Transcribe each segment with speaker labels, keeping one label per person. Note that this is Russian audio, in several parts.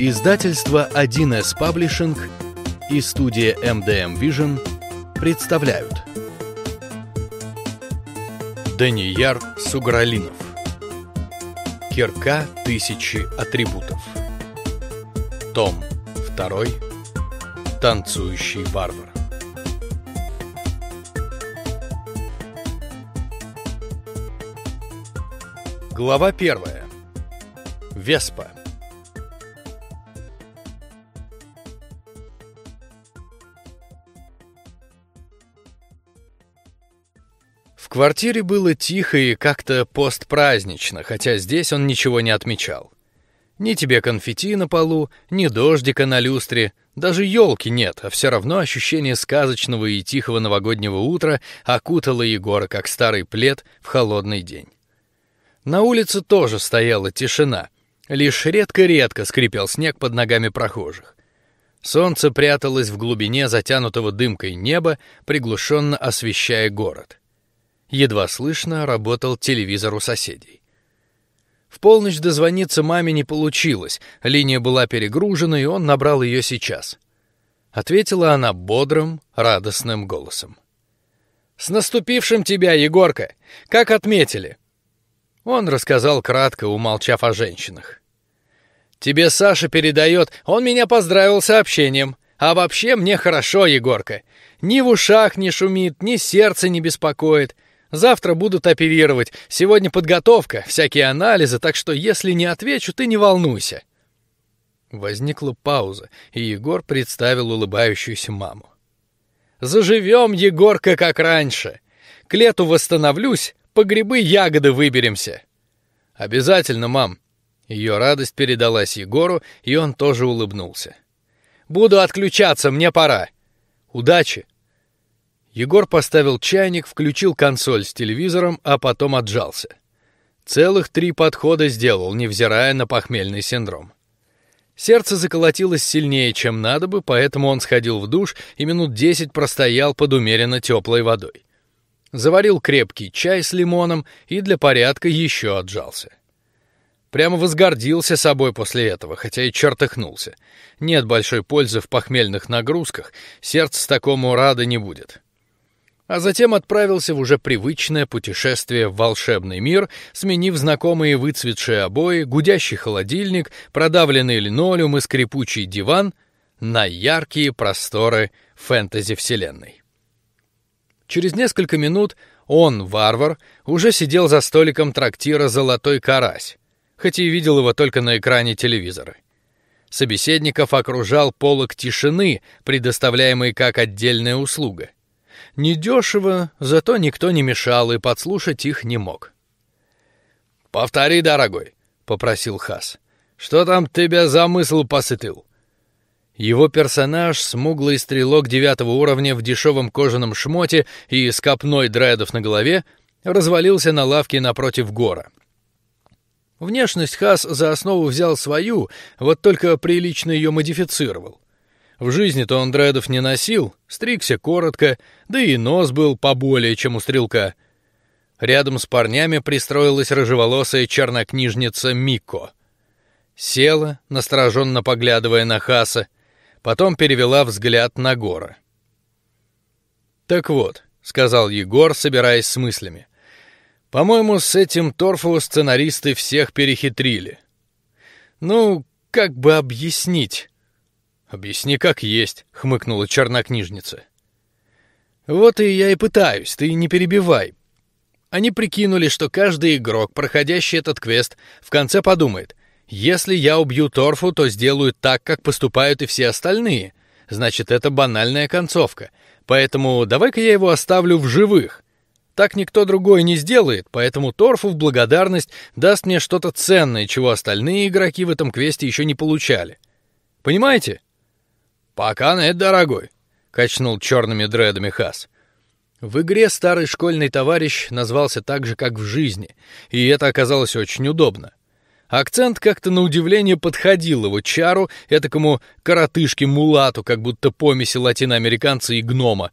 Speaker 1: Издательство 1С Паблишинг и студия MDM Vision представляют Данияр Сугралинов Херка тысячи атрибутов. Том 2. Танцующий варвар. Глава 1. Веспа. квартире было тихо и как-то постпразднично, хотя здесь он ничего не отмечал. Ни тебе конфетти на полу, ни дождика на люстре, даже елки нет, а все равно ощущение сказочного и тихого новогоднего утра окутало Егора как старый плед в холодный день. На улице тоже стояла тишина, лишь редко-редко скрипел снег под ногами прохожих. Солнце пряталось в глубине затянутого дымкой неба, приглушенно освещая город едва слышно работал телевизор у соседей. В полночь дозвониться маме не получилось, линия была перегружена, и он набрал ее сейчас. Ответила она бодрым, радостным голосом. С наступившим тебя, Егорка. Как отметили? Он рассказал кратко, умолчав о женщинах. Тебе Саша передает. Он меня поздравил сообщением. А вообще мне хорошо, Егорка. Ни в ушах не шумит, ни сердце не беспокоит. Завтра будут оперировать. Сегодня подготовка, всякие анализы, так что если не отвечу, ты не волнуйся. Возникла пауза, и Егор представил улыбающуюся маму. Заживем, Егорка, как раньше. К лету восстановлюсь, по грибы ягоды выберемся. Обязательно, мам. Ее радость передалась Егору, и он тоже улыбнулся. Буду отключаться, мне пора. Удачи, Егор поставил чайник, включил консоль с телевизором, а потом отжался. Целых три подхода сделал, не взирая на похмельный синдром. Сердце заколотилось сильнее, чем надо бы, поэтому он сходил в душ и минут десять простоял под умеренно теплой водой. Заварил крепкий чай с лимоном и для порядка еще отжался. Прямо возгордился собой после этого, хотя и чертыхнулся. Нет большой пользы в похмельных нагрузках, сердце такому рада не будет а затем отправился в уже привычное путешествие в волшебный мир, сменив знакомые выцветшие обои, гудящий холодильник, продавленный линолеум и скрипучий диван на яркие просторы фэнтези вселенной. Через несколько минут он, варвар, уже сидел за столиком трактира Золотой Карась, хотя и видел его только на экране телевизора. Собеседников окружал полог тишины, предоставляемый как отдельная услуга. Недешево, зато никто не мешал и подслушать их не мог. «Повтори, дорогой», — попросил Хас. «Что там тебя замысл посытил?» Его персонаж, смуглый стрелок девятого уровня в дешевом кожаном шмоте и с копной дредов на голове, развалился на лавке напротив гора. Внешность Хас за основу взял свою, вот только прилично ее модифицировал. В жизни-то он дредов не носил, стригся коротко, да и нос был поболее, чем у стрелка. Рядом с парнями пристроилась рыжеволосая чернокнижница Мико. Села, настороженно поглядывая на Хаса, потом перевела взгляд на Гора. Так вот, сказал Егор, собираясь с мыслями. По-моему, с этим торфу сценаристы всех перехитрили. Ну, как бы объяснить? Объясни, как есть, хмыкнула чернокнижница. Вот и я и пытаюсь, ты не перебивай. Они прикинули, что каждый игрок, проходящий этот квест, в конце подумает: если я убью Торфу, то сделаю так, как поступают и все остальные. Значит, это банальная концовка. Поэтому давай-ка я его оставлю в живых. Так никто другой не сделает, поэтому Торфу в благодарность даст мне что-то ценное, чего остальные игроки в этом квесте еще не получали. Понимаете? Пока нет, дорогой, качнул черными дредами Хас. В игре старый школьный товарищ назвался так же, как в жизни, и это оказалось очень удобно. Акцент как-то на удивление подходил его чару, этакому коротышке мулату, как будто помеси латиноамериканца и гнома.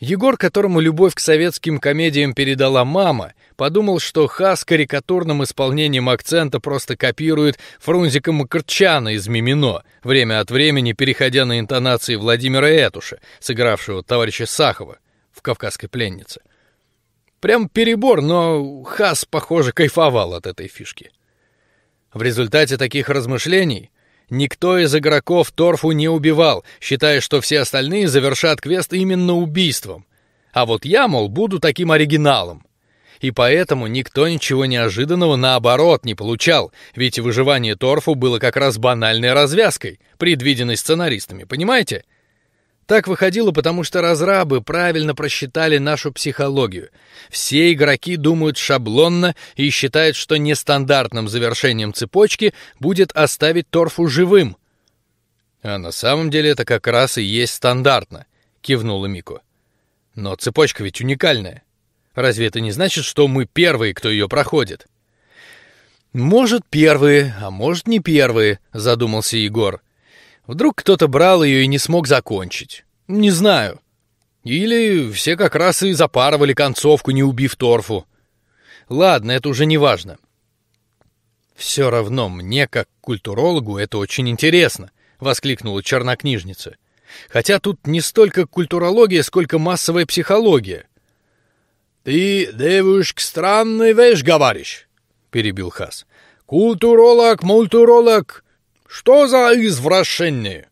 Speaker 1: Егор, которому любовь к советским комедиям передала мама, подумал, что Ха с карикатурным исполнением акцента просто копирует Фрунзика Макарчана из Мимино, время от времени переходя на интонации Владимира Этуша, сыгравшего товарища Сахова в «Кавказской пленнице». Прям перебор, но Хас, похоже, кайфовал от этой фишки. В результате таких размышлений Никто из игроков Торфу не убивал, считая, что все остальные завершат квест именно убийством. А вот я, мол, буду таким оригиналом. И поэтому никто ничего неожиданного наоборот не получал, ведь выживание Торфу было как раз банальной развязкой, предвиденной сценаристами, понимаете? Так выходило, потому что разрабы правильно просчитали нашу психологию. Все игроки думают шаблонно и считают, что нестандартным завершением цепочки будет оставить торфу живым. А на самом деле это как раз и есть стандартно, кивнула Мико. Но цепочка ведь уникальная. Разве это не значит, что мы первые, кто ее проходит? Может первые, а может не первые, задумался Егор. Вдруг кто-то брал ее и не смог закончить. Не знаю. Или все как раз и запарывали концовку, не убив торфу. Ладно, это уже не важно. Все равно мне как культурологу это очень интересно, воскликнула чернокнижница. Хотя тут не столько культурология, сколько массовая психология. Ты, девушка, странный вещь говоришь, перебил Хас. Культуролог, мультуролог, что за извращение?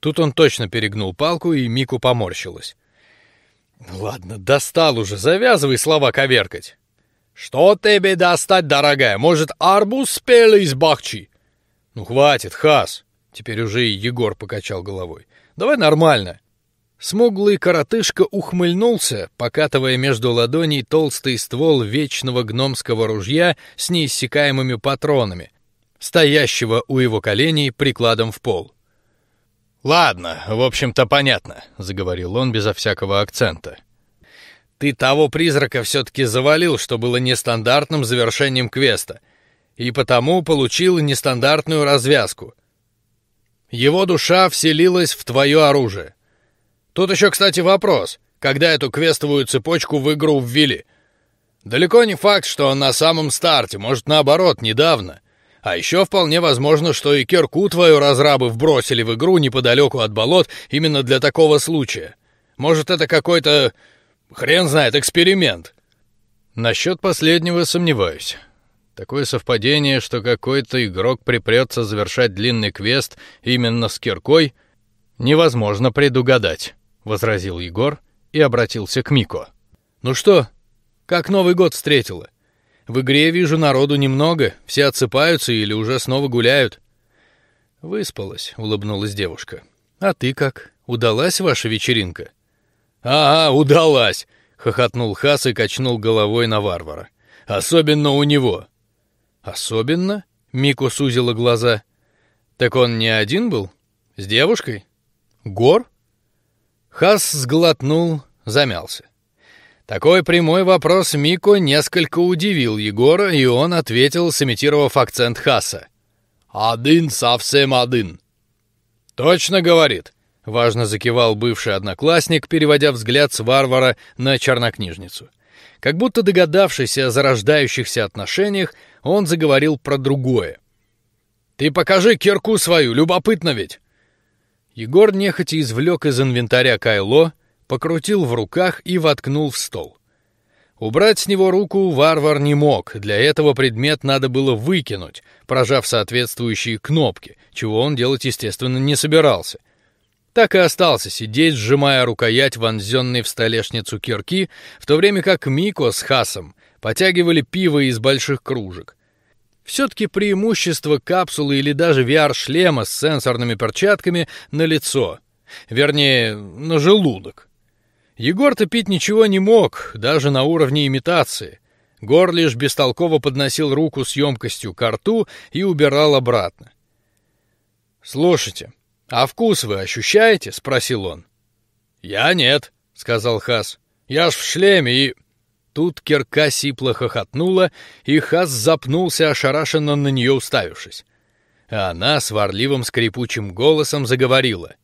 Speaker 1: Тут он точно перегнул палку, и Мику поморщилась. Ладно, достал уже, завязывай слова коверкать. Что тебе достать, дорогая? Может, арбуз спели из бахчи? Ну хватит, Хас. Теперь уже и Егор покачал головой. Давай нормально. Смуглый коротышка ухмыльнулся, покатывая между ладоней толстый ствол вечного гномского ружья с неиссякаемыми патронами, стоящего у его коленей прикладом в пол. Ладно, в общем-то понятно, заговорил он безо всякого акцента. Ты того призрака все-таки завалил, что было нестандартным завершением квеста, и потому получил нестандартную развязку. Его душа вселилась в твое оружие. Тут еще, кстати, вопрос: когда эту квестовую цепочку в игру ввели? Далеко не факт, что на самом старте, может наоборот недавно. А еще вполне возможно, что и кирку твою разрабы вбросили в игру неподалеку от болот именно для такого случая. Может, это какой-то хрен знает эксперимент. Насчет последнего сомневаюсь. Такое совпадение, что какой-то игрок припрется завершать длинный квест именно с киркой, невозможно предугадать, возразил Егор и обратился к Мико. Ну что, как Новый год встретила? В игре вижу народу немного, все отсыпаются или уже снова гуляют. Выспалась, улыбнулась девушка. А ты как? Удалась ваша вечеринка? А-а, удалась, хохотнул Хас и качнул головой на варвара. Особенно у него. Особенно? Мику сузила глаза. Так он не один был? С девушкой? Гор? Хас сглотнул, замялся. Такой прямой вопрос Мико несколько удивил Егора, и он ответил, сымитировав акцент Хаса: "Один совсем один". Точно говорит. Важно закивал бывший одноклассник, переводя взгляд с варвара на чернокнижницу. Как будто догадавшись о зарождающихся отношениях, он заговорил про другое. Ты покажи кирку свою, любопытно ведь. Егор нехотя извлек из инвентаря кайло, покрутил в руках и воткнул в стол. Убрать с него руку варвар не мог, для этого предмет надо было выкинуть, прожав соответствующие кнопки, чего он делать естественно не собирался. Так и остался сидеть, сжимая рукоять вонзенной в столешницу кирки, в то время как Мико с Хасом потягивали пиво из больших кружек. Все-таки преимущество капсулы или даже VR-шлема с сенсорными перчатками на лицо, вернее, на желудок. Егор-то пить ничего не мог, даже на уровне имитации. Гор лишь бестолково подносил руку с емкостью к рту и убирал обратно. Слушайте, а вкус вы ощущаете? – спросил он. Я нет, сказал Хас. Я ж в шлеме и. Тут кирка сипло хохотнула, и Хас запнулся ошарашенно на нее уставившись. А она сварливым скрипучим голосом заговорила.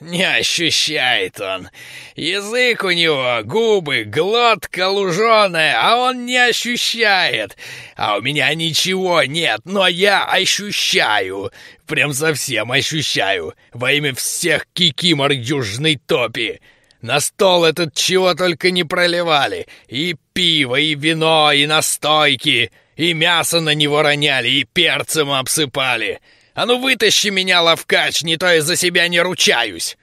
Speaker 1: Не ощущает он. Язык у него, губы, глотка луженая, а он не ощущает. А у меня ничего нет, но я ощущаю. Прям совсем ощущаю. Во имя всех кикимор южной топи. На стол этот чего только не проливали. И пиво, и вино, и настойки. И мясо на него роняли, и перцем обсыпали. — «А ну вытащи меня, ловкач, не то я за себя не ручаюсь!»